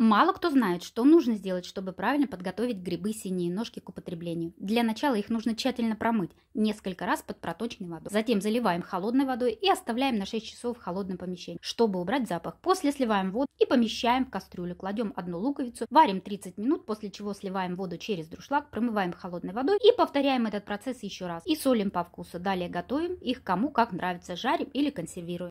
Мало кто знает, что нужно сделать, чтобы правильно подготовить грибы синие ножки к употреблению. Для начала их нужно тщательно промыть несколько раз под проточной водой. Затем заливаем холодной водой и оставляем на 6 часов в холодном помещении, чтобы убрать запах. После сливаем воду и помещаем в кастрюлю. Кладем одну луковицу, варим 30 минут, после чего сливаем воду через друшлаг, промываем холодной водой и повторяем этот процесс еще раз. И солим по вкусу. Далее готовим их кому как нравится, жарим или консервируем.